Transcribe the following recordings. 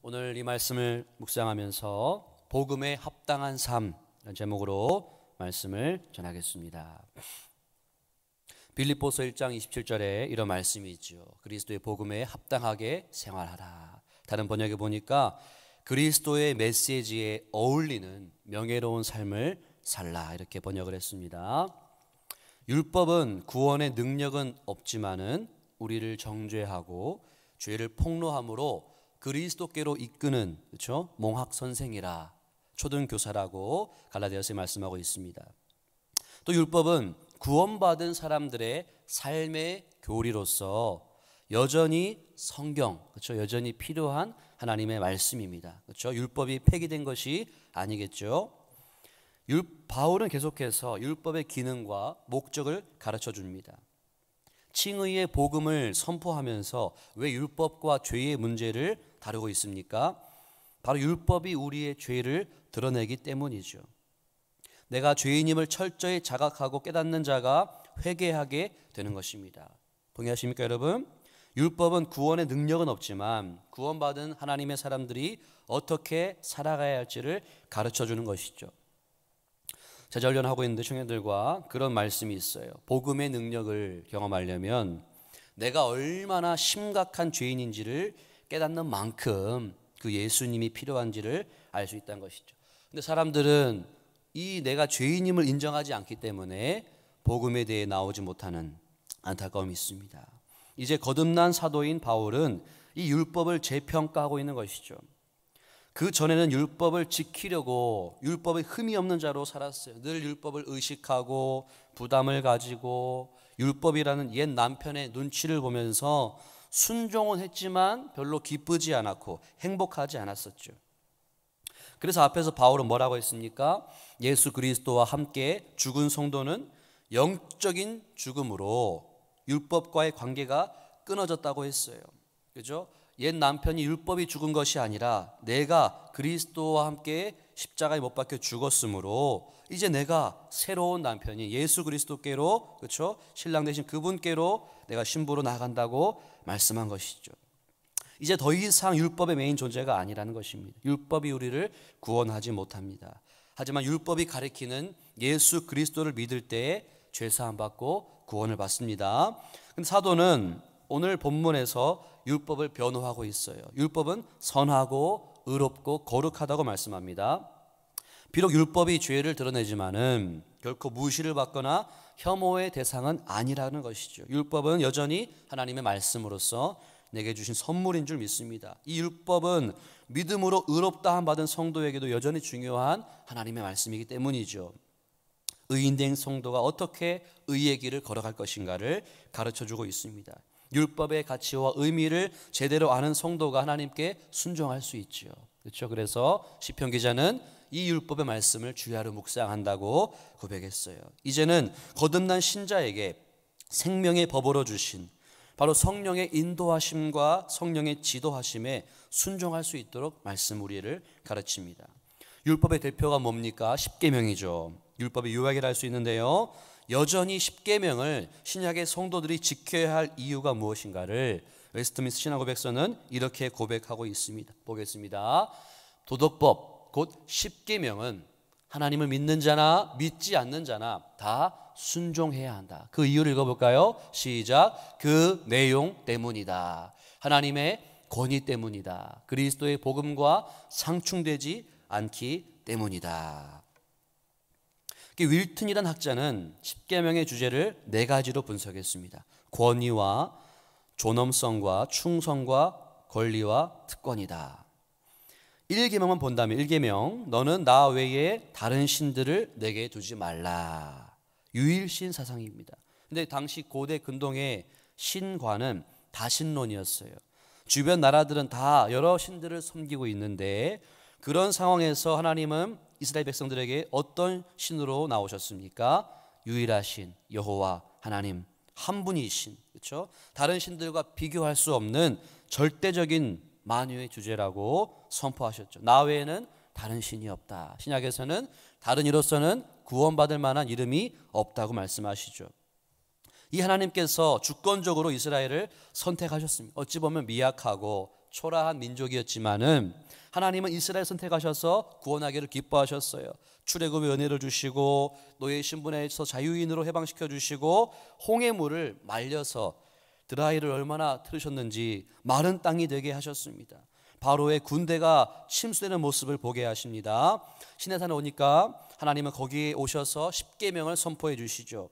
오늘 이 말씀을 묵상하면서 복음에 합당한 삶이라는 제목으로 말씀을 전하겠습니다. 빌립보서 1장 27절에 이런 말씀이 있죠. 그리스도의 복음에 합당하게 생활하라. 다른 번역에 보니까 그리스도의 메시지에 어울리는 명예로운 삶을 살라 이렇게 번역을 했습니다. 율법은 구원의 능력은 없지만은 우리를 정죄하고 죄를 폭로함으로 그리스도께로 이끄는 그렇죠? 몽학 선생이라 초등 교사라고 갈라디아서 말씀하고 있습니다. 또 율법은 구원받은 사람들의 삶의 교리로서 여전히 성경, 그렇죠? 여전히 필요한 하나님의 말씀입니다. 그렇죠? 율법이 폐기된 것이 아니겠죠. 율, 바울은 계속해서 율법의 기능과 목적을 가르쳐 줍니다. 칭의의 복음을 선포하면서 왜 율법과 죄의 문제를 다루고 있습니까? 바로 율법이 우리의 죄를 드러내기 때문이죠. 내가 죄인임을 철저히 자각하고 깨닫는 자가 회개하게 되는 것입니다. 동의하십니까, 여러분? 율법은 구원의 능력은 없지만 구원받은 하나님의 사람들이 어떻게 살아가야 할지를 가르쳐 주는 것이죠. 재전련하고 있는데 청년들과 그런 말씀이 있어요. 복음의 능력을 경험하려면 내가 얼마나 심각한 죄인인지를 깨닫는 만큼 그 예수님이 필요한지를 알 수 있다는 것이죠. 근데 사람들은 이 내가 죄인임을 인정하지 않기 때문에 복음에 대해 나오지 못하는 안타까움이 있습니다. 이제 거듭난 사도인 바울은 이 율법을 재평가하고 있는 것이죠. 그 전에는 율법을 지키려고 율법의 흠이 없는 자로 살았어요. 늘 율법을 의식하고 부담을 가지고 율법이라는 옛 남편의 눈치를 보면서 순종은 했지만 별로 기쁘지 않았고 행복하지 않았었죠. 그래서 앞에서 바울은 뭐라고 했습니까? 예수 그리스도와 함께 죽은 성도는 영적인 죽음으로 율법과의 관계가 끊어졌다고 했어요. 그죠? 옛 남편이 율법이 죽은 것이 아니라 내가 그리스도와 함께 십자가에 못 박혀 죽었으므로 이제 내가 새로운 남편이 예수 그리스도께로 그렇죠? 신랑 되신 그분께로 내가 신부로 나간다고 말씀한 것이죠. 이제 더 이상 율법의 메인 존재가 아니라는 것입니다. 율법이 우리를 구원하지 못합니다. 하지만 율법이 가리키는 예수 그리스도를 믿을 때죄 사함 받고 구원을 받습니다. 근데 사도는 오늘 본문에서 율법을 변호하고 있어요. 율법은 선하고 의롭고 거룩하다고 말씀합니다. 비록 율법이 죄를 드러내지만은 결코 무시를 받거나 혐오의 대상은 아니라는 것이죠. 율법은 여전히 하나님의 말씀으로서 내게 주신 선물인 줄 믿습니다. 이 율법은 믿음으로 의롭다 함 받은 성도에게도 여전히 중요한 하나님의 말씀이기 때문이죠. 의인된 성도가 어떻게 의의 길을 걸어갈 것인가를 가르쳐 주고 있습니다. 율법의 가치와 의미를 제대로 아는 성도가 하나님께 순종할 수 있지요. 그렇죠? 그래서 시편 기자는 이 율법의 말씀을 주야로 묵상한다고 고백했어요. 이제는 거듭난 신자에게 생명의 법으로 주신 바로 성령의 인도하심과 성령의 지도하심에 순종할 수 있도록 말씀 우리를 가르칩니다. 율법의 대표가 뭡니까? 십계명이죠. 율법의 요약이라 할 수 있는데요. 여전히 십계명을 신약의 성도들이 지켜야 할 이유가 무엇인가를 웨스트민스 신학고백서는 이렇게 고백하고 있습니다. 보겠습니다. 도덕법 곧 십계명은 하나님을 믿는 자나 믿지 않는 자나 다 순종해야 한다. 그 이유를 읽어볼까요? 시작. 그 내용 때문이다. 하나님의 권위 때문이다. 그리스도의 복음과 상충되지 않기 때문이다. 윌튼이란 학자는 십계명의 주제를 네 가지로 분석했습니다. 권위와 존엄성과 충성과 권리와 특권이다. 1계명만 본다면 1계명 너는 나 외에 다른 신들을 내게 두지 말라. 유일신 사상입니다. 근데 당시 고대 근동의 신과는 다신론이었어요. 주변 나라들은 다 여러 신들을 섬기고 있는데 그런 상황에서 하나님은 이스라엘 백성들에게 어떤 신으로 나오셨습니까? 유일하신 여호와 하나님 한 분이신 그렇죠? 다른 신들과 비교할 수 없는 절대적인 만유의 주제라고 선포하셨죠. 나 외에는 다른 신이 없다. 신약에서는 다른 이로서는 구원받을 만한 이름이 없다고 말씀하시죠. 이 하나님께서 주권적으로 이스라엘을 선택하셨습니다. 어찌 보면 미약하고 초라한 민족이었지만은 하나님은 이스라엘 선택하셔서 구원하기를 기뻐하셨어요. 출애굽의 은혜를 주시고 노예 신분에서 자유인으로 해방시켜 주시고 홍해물을 말려서 드라이를 얼마나 틀으셨는지 마른 땅이 되게 하셨습니다. 바로의 군대가 침수되는 모습을 보게 하십니다. 시내산에 오니까 하나님은 거기에 오셔서 십계명을 선포해 주시죠.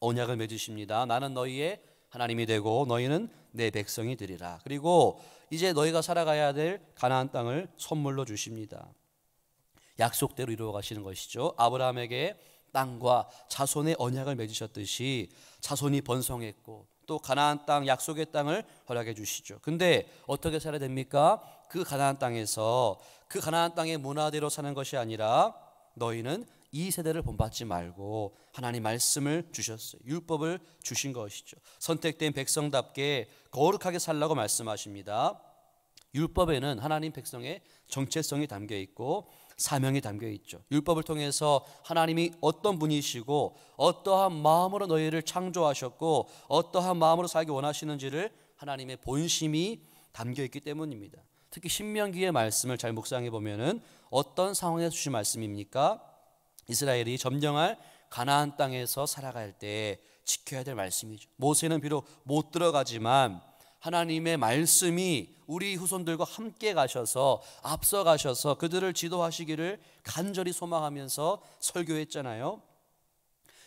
언약을 맺으십니다. 나는 너희의 하나님이 되고 너희는 내 백성이 되리라. 그리고 이제 너희가 살아가야 될 가나안 땅을 선물로 주십니다. 약속대로 이루어 가시는 것이죠. 아브라함에게 땅과 자손의 언약을 맺으셨듯이 자손이 번성했고 또 가나안 땅 약속의 땅을 허락해 주시죠. 근데 어떻게 살아야 됩니까? 그 가나안 땅에서 그 가나안 땅의 문화대로 사는 것이 아니라 너희는 이 세대를 본받지 말고 하나님 말씀을 주셨어요. 율법을 주신 것이죠. 선택된 백성답게 거룩하게 살라고 말씀하십니다. 율법에는 하나님 백성의 정체성이 담겨 있고 사명이 담겨 있죠. 율법을 통해서 하나님이 어떤 분이시고 어떠한 마음으로 너희를 창조하셨고 어떠한 마음으로 살기 원하시는지를 하나님의 본심이 담겨 있기 때문입니다. 특히 신명기의 말씀을 잘 묵상해 보면은 어떤 상황에서 주신 말씀입니까? 이스라엘이 점령할 가나안 땅에서 살아갈 때 지켜야 될 말씀이죠. 모세는 비록 못 들어가지만 하나님의 말씀이 우리 후손들과 함께 가셔서 앞서 가셔서 그들을 지도하시기를 간절히 소망하면서 설교했잖아요.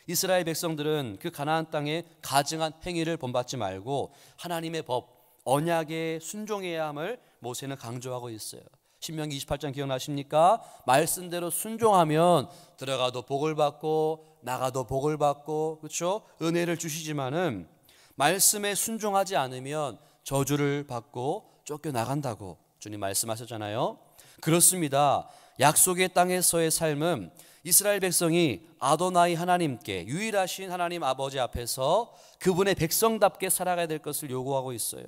이스라엘 백성들은 그 가나안 땅에 가증한 행위를 본받지 말고 하나님의 법 언약에 순종해야 함을 모세는 강조하고 있어요. 신명기 28장 기억나십니까? 말씀대로 순종하면 들어가도 복을 받고 나가도 복을 받고 그렇죠? 은혜를 주시지만은 말씀에 순종하지 않으면 저주를 받고 쫓겨나간다고 주님 말씀하셨잖아요. 그렇습니다. 약속의 땅에서의 삶은 이스라엘 백성이 아도나이 하나님께 유일하신 하나님 아버지 앞에서 그분의 백성답게 살아가야 될 것을 요구하고 있어요.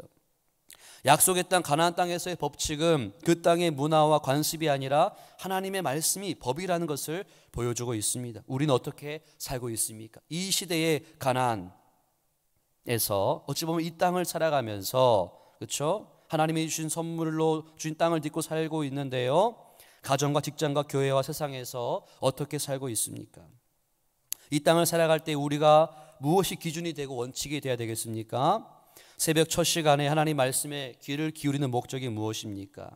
약속의 땅 가나안 땅에서의 법칙은 그 땅의 문화와 관습이 아니라 하나님의 말씀이 법이라는 것을 보여주고 있습니다. 우리는 어떻게 살고 있습니까? 이 시대의 가나안에서 어찌 보면 이 땅을 살아가면서 그렇죠? 하나님이 주신 선물로 주신 땅을 딛고 살고 있는데요. 가정과 직장과 교회와 세상에서 어떻게 살고 있습니까? 이 땅을 살아갈 때 우리가 무엇이 기준이 되고 원칙이 되어야 되겠습니까? 새벽 첫 시간에 하나님 말씀에 귀를 기울이는 목적이 무엇입니까?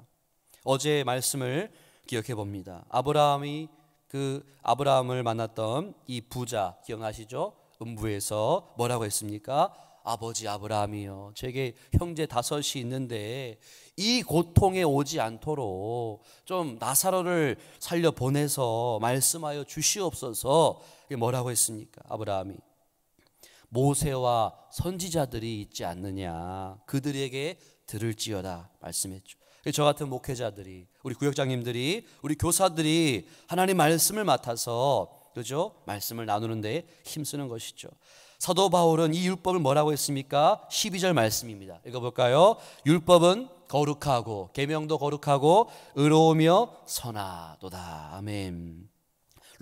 어제의 말씀을 기억해 봅니다. 아브라함이 그 아브라함을 만났던 이 부자 기억나시죠? 음부에서 뭐라고 했습니까? 아버지 아브라함이요. 제게 형제 다섯이 있는데 이 고통에 오지 않도록 좀 나사로를 살려 보내서 말씀하여 주시옵소서. 이게 뭐라고 했습니까? 아브라함이. 모세와 선지자들이 있지 않느냐 그들에게 들을지어다 말씀했죠. 저 같은 목회자들이 우리 구역장님들이 우리 교사들이 하나님 말씀을 맡아서 그죠 말씀을 나누는데 힘쓰는 것이죠. 사도 바울은 이 율법을 뭐라고 했습니까? 12절 말씀입니다. 읽어볼까요? 율법은 거룩하고 계명도 거룩하고 의로우며 선하도다. 아멘.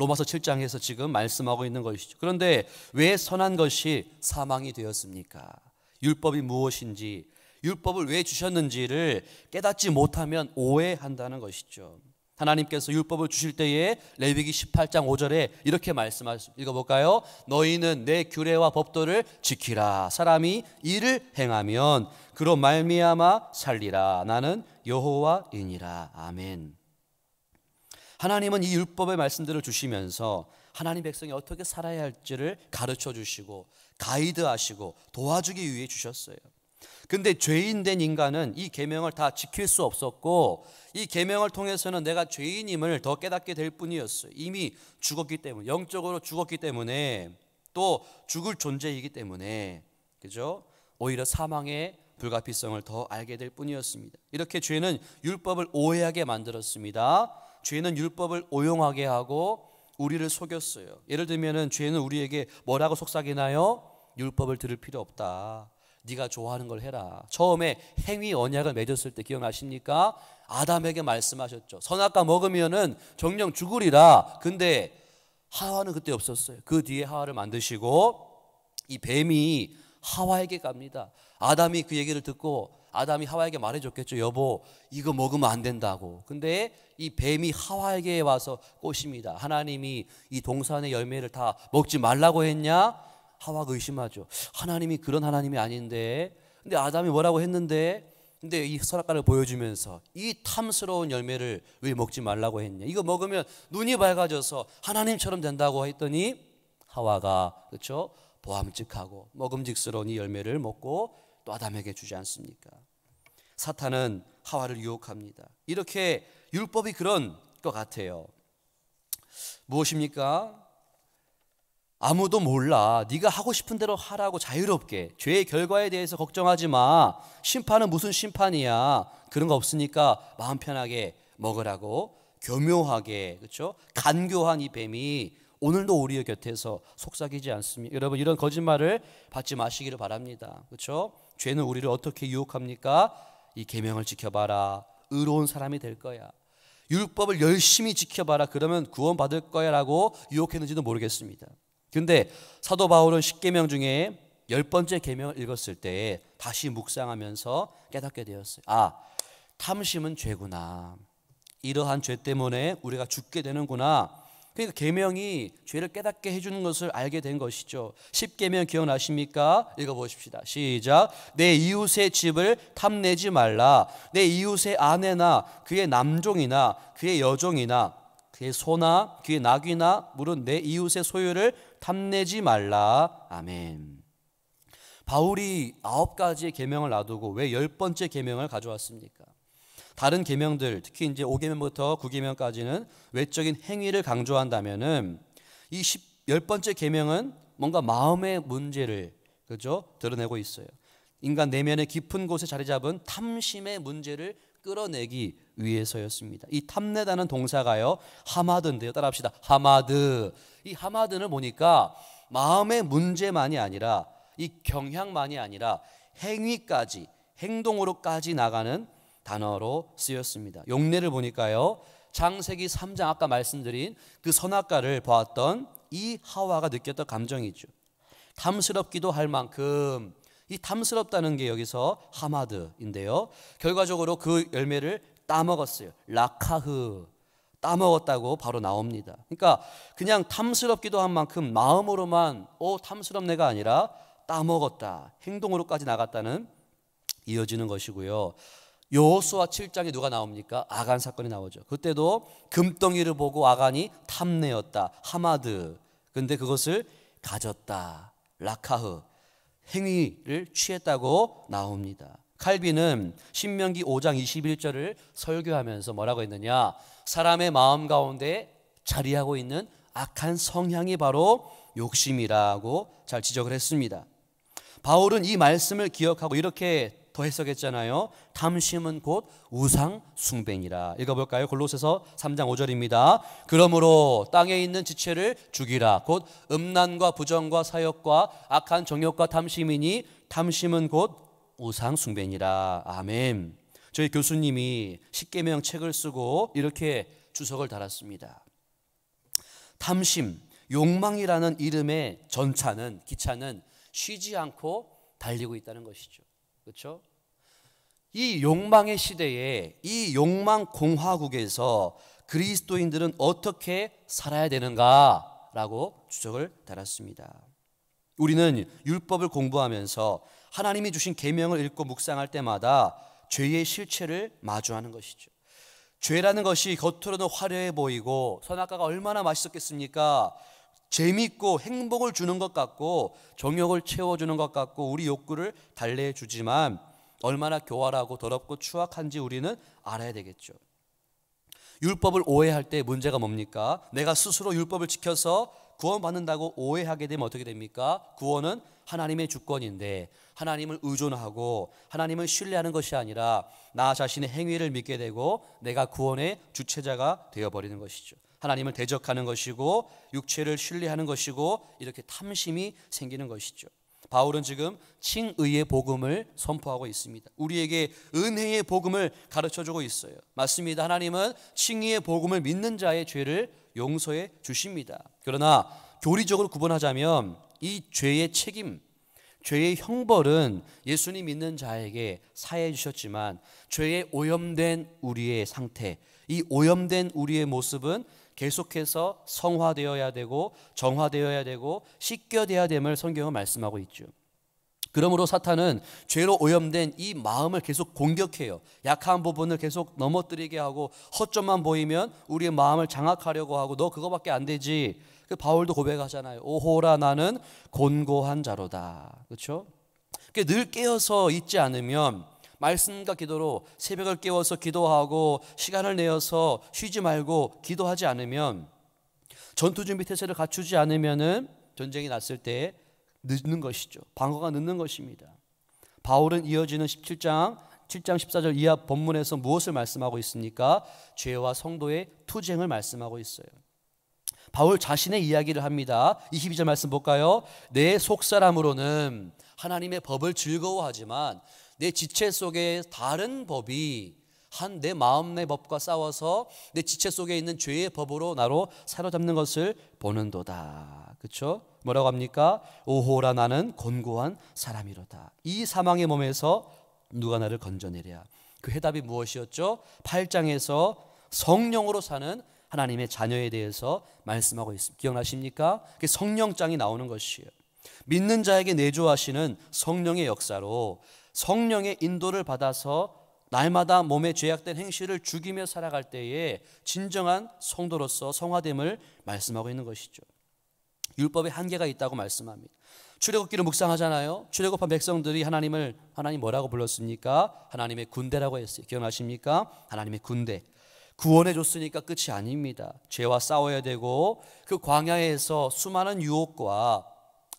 로마서 7장에서 지금 말씀하고 있는 것이죠. 그런데 왜 선한 것이 사망이 되었습니까? 율법이 무엇인지, 율법을 왜 주셨는지를 깨닫지 못하면 오해한다는 것이죠. 하나님께서 율법을 주실 때에 레위기 18장 5절에 이렇게 말씀하십니다. 읽어볼까요? 너희는 내 규례와 법도를 지키라. 사람이 이를 행하면 그로 말미암아 살리라. 나는 여호와이니라. 아멘. 하나님은 이 율법의 말씀들을 주시면서 하나님 백성이 어떻게 살아야 할지를 가르쳐 주시고 가이드하시고 도와주기 위해 주셨어요. 근데 죄인된 인간은 이 계명을 다 지킬 수 없었고 이 계명을 통해서는 내가 죄인임을 더 깨닫게 될 뿐이었어요. 이미 죽었기 때문에 영적으로 죽었기 때문에 또 죽을 존재이기 때문에 그죠? 오히려 사망의 불가피성을 더 알게 될 뿐이었습니다. 이렇게 죄는 율법을 오해하게 만들었습니다. 죄는 율법을 오용하게 하고 우리를 속였어요. 예를 들면은 죄는 우리에게 뭐라고 속삭이나요? 율법을 들을 필요 없다. 네가 좋아하는 걸 해라. 처음에 행위 언약을 맺었을 때 기억나십니까? 아담에게 말씀하셨죠. 선악과 먹으면은 정령 죽으리라. 근데 하와는 그때 없었어요. 그 뒤에 하와를 만드시고 이 뱀이 하와에게 갑니다. 아담이 그 얘기를 듣고 아담이 하와에게 말해줬겠죠. 여보, 이거 먹으면 안 된다고. 근데 이 뱀이 하와에게 와서 꼬십니다. 하나님이 이 동산의 열매를 다 먹지 말라고 했냐? 하와가 의심하죠. 하나님이 그런 하나님이 아닌데. 근데 아담이 뭐라고 했는데? 근데 이 선악과를 보여주면서 이 탐스러운 열매를 왜 먹지 말라고 했냐? 이거 먹으면 눈이 밝아져서 하나님처럼 된다고 했더니 하와가 그렇죠? 보암직하고 먹음직스러운 이 열매를 먹고 또 아담에게 주지 않습니까? 사탄은 하와를 유혹합니다. 이렇게 율법이 그런 것 같아요. 무엇입니까? 아무도 몰라. 네가 하고 싶은 대로 하라고 자유롭게. 죄의 결과에 대해서 걱정하지 마. 심판은 무슨 심판이야. 그런 거 없으니까 마음 편하게 먹으라고 교묘하게 그렇죠? 간교한 이 뱀이 오늘도 우리의 곁에서 속삭이지 않습니다. 여러분 이런 거짓말을 받지 마시기를 바랍니다. 그렇죠? 죄는 우리를 어떻게 유혹합니까? 이 계명을 지켜봐라. 의로운 사람이 될 거야. 율법을 열심히 지켜봐라. 그러면 구원받을 거야라고 유혹했는지도 모르겠습니다. 근데 사도 바울은 1계명 중에 열 번째 계명을 읽었을 때 다시 묵상하면서 깨닫게 되었어요. 아, 탐심은 죄구나. 이러한 죄 때문에 우리가 죽게 되는구나. 그러니까 계명이 죄를 깨닫게 해주는 것을 알게 된 것이죠. 1계명 기억나십니까? 읽어보십시다. 시작. 내 이웃의 집을 탐내지 말라. 내 이웃의 아내나 그의 남종이나 그의 여종이나 그의 소나 그의 낙이나 물은 내 이웃의 소유를 탐내지 말라. 아멘. 바울이 아홉 가지의 계명을 놔두고 왜 열 번째 계명을 가져왔습니까? 다른 계명들 특히 이제 5계명부터 9계명까지는 외적인 행위를 강조한다면은 이 10번째 계명은 뭔가 마음의 문제를 그죠? 드러내고 있어요. 인간 내면의 깊은 곳에 자리 잡은 탐심의 문제를 끌어내기 위해서였습니다. 이 탐내다는 동사가요. 하마드인데요. 따라합시다. 하마드. 이 하마드는 보니까 마음의 문제만이 아니라 이 경향만이 아니라 행위까지 행동으로까지 나가는 단어로 쓰였습니다. 용례를 보니까요. 창세기 3장 아까 말씀드린 그 선악과를 보았던 이 하와가 느꼈던 감정이죠. 탐스럽기도 할 만큼 이 탐스럽다는 게 여기서 하마드인데요. 결과적으로 그 열매를 따먹었어요. 라카흐. 따먹었다고 바로 나옵니다. 그러니까 그냥 탐스럽기도 한 만큼 마음으로만 오 어, 탐스럽네가 아니라 따먹었다. 행동으로까지 나갔다는 이어지는 것이고요. 요호수아 7장에 누가 나옵니까? 아간 사건이 나오죠. 그때도 금덩이를 보고 아간이 탐내었다. 하마드. 근데 그것을 가졌다. 라카흐. 행위를 취했다고 나옵니다. 칼빈은 신명기 5장 21절을 설교하면서 뭐라고 했느냐? 사람의 마음 가운데 자리하고 있는 악한 성향이 바로 욕심이라고 잘 지적을 했습니다. 바울은 이 말씀을 기억하고 이렇게 더 해석했잖아요. 탐심은 곧 우상 숭배니라. 읽어볼까요? 골로새서 3장 5절입니다. 그러므로 땅에 있는 지체를 죽이라. 곧 음란과 부정과 사역과 악한 정욕과 탐심이니 탐심은 곧 우상 숭배니라. 아멘. 저희 교수님이 십계명 책을 쓰고 이렇게 주석을 달았습니다. 탐심, 욕망이라는 이름의 전차는 기차는 쉬지 않고 달리고 있다는 것이죠. 그렇죠? 이 욕망의 시대에 이 욕망 공화국에서 그리스도인들은 어떻게 살아야 되는가라고 추적을 달았습니다. 우리는 율법을 공부하면서 하나님이 주신 계명을 읽고 묵상할 때마다 죄의 실체를 마주하는 것이죠. 죄라는 것이 겉으로는 화려해 보이고 선악과가 얼마나 맛있었겠습니까? 재미있고 행복을 주는 것 같고 정욕을 채워주는 것 같고 우리 욕구를 달래주지만 얼마나 교활하고 더럽고 추악한지 우리는 알아야 되겠죠. 율법을 오해할 때 문제가 뭡니까? 내가 스스로 율법을 지켜서 구원받는다고 오해하게 되면 어떻게 됩니까? 구원은 하나님의 주권인데 하나님을 의존하고 하나님을 신뢰하는 것이 아니라 나 자신의 행위를 믿게 되고 내가 구원의 주체자가 되어버리는 것이죠. 하나님을 대적하는 것이고 육체를 신뢰하는 것이고 이렇게 탐심이 생기는 것이죠. 바울은 지금 칭의의 복음을 선포하고 있습니다. 우리에게 은혜의 복음을 가르쳐 주고 있어요. 맞습니다. 하나님은 칭의의 복음을 믿는 자의 죄를 용서해 주십니다. 그러나 교리적으로 구분하자면 이 죄의 책임, 죄의 형벌은 예수님 믿는 자에게 사해 주셨지만 죄에 오염된 우리의 상태, 이 오염된 우리의 모습은 계속해서 성화되어야 되고 정화되어야 되고 씻겨돼야 됨을 성경은 말씀하고 있죠. 그러므로 사탄은 죄로 오염된 이 마음을 계속 공격해요. 약한 부분을 계속 넘어뜨리게 하고 허점만 보이면 우리의 마음을 장악하려고 하고 너 그거밖에 안 되지. 그 바울도 고백하잖아요. 오호라 나는 곤고한 자로다. 그렇죠? 늘 깨어서 있지 않으면 말씀과 기도로 새벽을 깨워서 기도하고 시간을 내어서 쉬지 말고 기도하지 않으면 전투 준비 태세를 갖추지 않으면은 전쟁이 났을 때 늦는 것이죠. 방어가 늦는 것입니다. 바울은 이어지는 17장 7장 14절 이하 본문에서 무엇을 말씀하고 있습니까? 죄와 성도의 투쟁을 말씀하고 있어요. 바울 자신의 이야기를 합니다. 22절 말씀 볼까요? 내 속사람으로는 하나님의 법을 즐거워하지만 내 지체 속에 다른 법이 한 내 마음 내 법과 싸워서 내 지체 속에 있는 죄의 법으로 나로 사로잡는 것을 보는도다. 그렇죠? 뭐라고 합니까? 오호라 나는 곤고한 사람이로다. 이 사망의 몸에서 누가 나를 건져내랴. 그 해답이 무엇이었죠? 8장에서 성령으로 사는 하나님의 자녀에 대해서 말씀하고 있습니다. 기억나십니까? 그 성령장이 나오는 것이에요. 믿는 자에게 내조하시는 성령의 역사로 성령의 인도를 받아서 날마다 몸에 죄악된 행실을 죽이며 살아갈 때에 진정한 성도로서 성화됨을 말씀하고 있는 것이죠. 율법의 한계가 있다고 말씀합니다. 출애굽기를 묵상하잖아요. 출애굽한 백성들이 하나님을 하나님 뭐라고 불렀습니까? 하나님의 군대라고 했어요. 기억나십니까? 하나님의 군대. 구원해 줬으니까 끝이 아닙니다. 죄와 싸워야 되고 그 광야에서 수많은 유혹과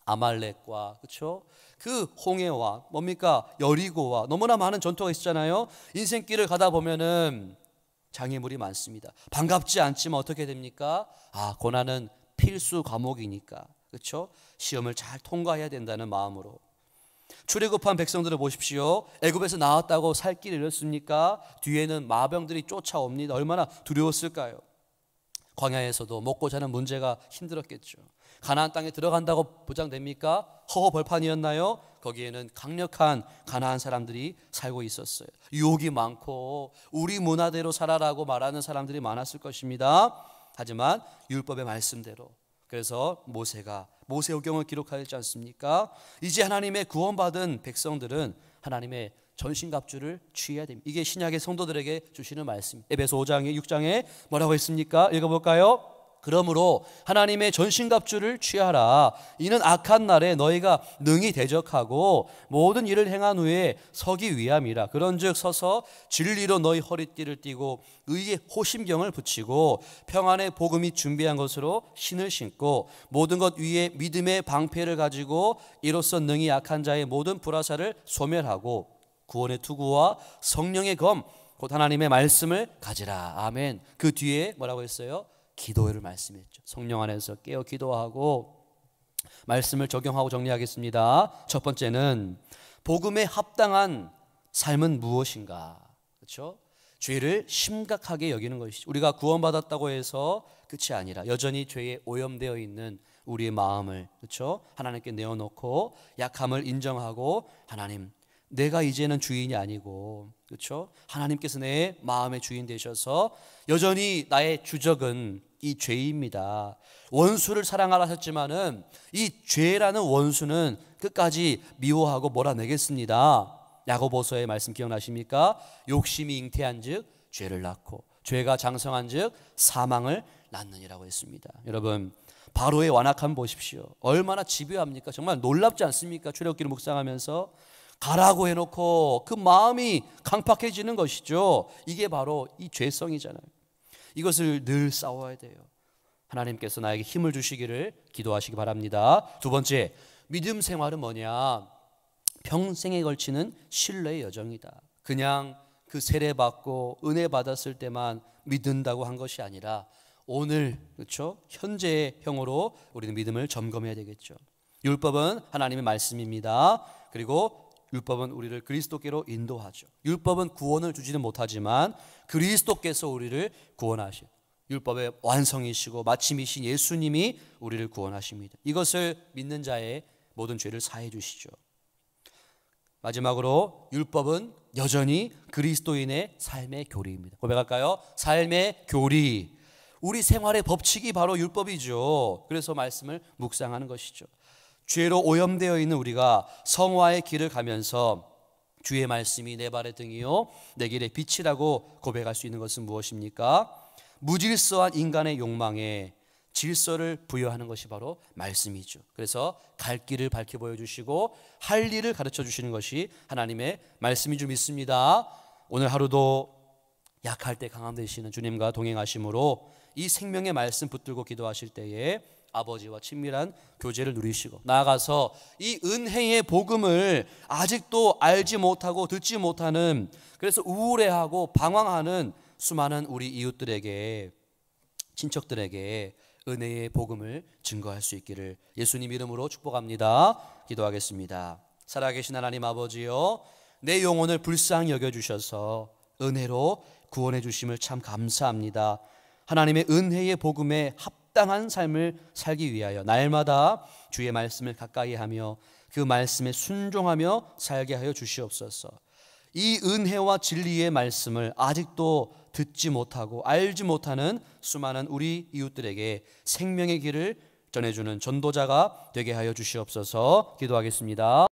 아말렉과 그렇죠? 그 홍해와 뭡니까 여리고와 너무나 많은 전투가 있었잖아요. 인생길을 가다 보면은 장애물이 많습니다. 반갑지 않지만 어떻게 됩니까? 아 고난은 필수 과목이니까 그렇죠? 시험을 잘 통과해야 된다는 마음으로 출애굽한 백성들을 보십시오. 애굽에서 나왔다고 살 길을 잃었습니까? 뒤에는 마병들이 쫓아옵니다. 얼마나 두려웠을까요? 광야에서도 먹고 자는 문제가 힘들었겠죠. 가나안 땅에 들어간다고 보장됩니까? 허허벌판이었나요? 거기에는 강력한 가나안 사람들이 살고 있었어요. 유혹이 많고 우리 문화대로 살아라고 말하는 사람들이 많았을 것입니다. 하지만 율법의 말씀대로 그래서 모세가 모세오경을 기록하였지 않습니까? 이제 하나님의 구원받은 백성들은 하나님의 전신갑주를 취해야 됩니다. 이게 신약의 성도들에게 주시는 말씀. 에베소 5장에 6장에 뭐라고 했습니까? 읽어볼까요? 그러므로 하나님의 전신갑주를 취하라. 이는 악한 날에 너희가 능히 대적하고 모든 일을 행한 후에 서기 위함이라. 그런즉 서서 진리로 너희 허리띠를 띠고 의의 호심경을 붙이고 평안의 복음이 준비한 것으로 신을 신고 모든 것 위에 믿음의 방패를 가지고 이로써 능히 악한 자의 모든 불화사를 소멸하고 구원의 투구와 성령의 검 곧 하나님의 말씀을 가지라. 아멘. 그 뒤에 뭐라고 했어요? 기도를 말씀했죠. 성령 안에서 깨어 기도하고 말씀을 적용하고 정리하겠습니다. 첫 번째는 복음에 합당한 삶은 무엇인가? 그렇죠? 죄를 심각하게 여기는 것이 우리가 구원받았다고 해서 끝이 아니라 여전히 죄에 오염되어 있는 우리의 마음을 그렇죠? 하나님께 내어놓고 약함을 인정하고 하나님 내가 이제는 주인이 아니고 그렇죠? 하나님께서 내 마음의 주인 되셔서 여전히 나의 주적은 이 죄입니다. 원수를 사랑하라 하셨지만은 이 죄라는 원수는 끝까지 미워하고 몰아내겠습니다. 야고보서의 말씀 기억나십니까? 욕심이 잉태한즉 죄를 낳고 죄가 장성한즉 사망을 낳느니라고 했습니다. 여러분 바로의 완악함 보십시오. 얼마나 지배합니까? 정말 놀랍지 않습니까? 출애굽기를 묵상하면서 가라고 해놓고 그 마음이 강팍해지는 것이죠. 이게 바로 이 죄성이잖아요. 이것을 늘 싸워야 돼요. 하나님께서 나에게 힘을 주시기를 기도하시기 바랍니다. 두 번째, 믿음 생활은 뭐냐? 평생에 걸치는 신뢰의 여정이다. 그냥 그 세례 받고 은혜 받았을 때만 믿는다고 한 것이 아니라 오늘 그렇죠? 현재의 형으로 우리는 믿음을 점검해야 되겠죠. 율법은 하나님의 말씀입니다. 그리고 율법은 우리를 그리스도께로 인도하죠. 율법은 구원을 주지는 못하지만 그리스도께서 우리를 구원하신 율법의 완성이시고 마침이신 예수님이 우리를 구원하십니다. 이것을 믿는 자의 모든 죄를 사해 주시죠. 마지막으로 율법은 여전히 그리스도인의 삶의 교리입니다. 고백할까요? 삶의 교리. 우리 생활의 법칙이 바로 율법이죠. 그래서 말씀을 묵상하는 것이죠. 죄로 오염되어 있는 우리가 성화의 길을 가면서 주의 말씀이 내 발의 등이요 내 길의 빛이라고 고백할 수 있는 것은 무엇입니까? 무질서한 인간의 욕망에 질서를 부여하는 것이 바로 말씀이죠. 그래서 갈 길을 밝히 보여주시고 할 일을 가르쳐 주시는 것이 하나님의 말씀이 좀 있습니다. 오늘 하루도 약할 때 강함 되시는 주님과 동행하심으로 이 생명의 말씀 붙들고 기도하실 때에 아버지와 친밀한 교제를 누리시고 나아가서 이 은혜의 복음을 아직도 알지 못하고 듣지 못하는 그래서 우울해하고 방황하는 수많은 우리 이웃들에게 친척들에게 은혜의 복음을 증거할 수 있기를 예수님 이름으로 축복합니다. 기도하겠습니다. 살아계신 하나님 아버지여 내 영혼을 불쌍히 여겨 주셔서 은혜로 구원해 주심을 참 감사합니다. 하나님의 은혜의 복음에 합 합당한 삶을 살기 위하여 날마다 주의 말씀을 가까이 하며 그 말씀에 순종하며 살게 하여 주시옵소서. 이 은혜와 진리의 말씀을 아직도 듣지 못하고 알지 못하는 수많은 우리 이웃들에게 생명의 길을 전해주는 전도자가 되게 하여 주시옵소서 기도하겠습니다.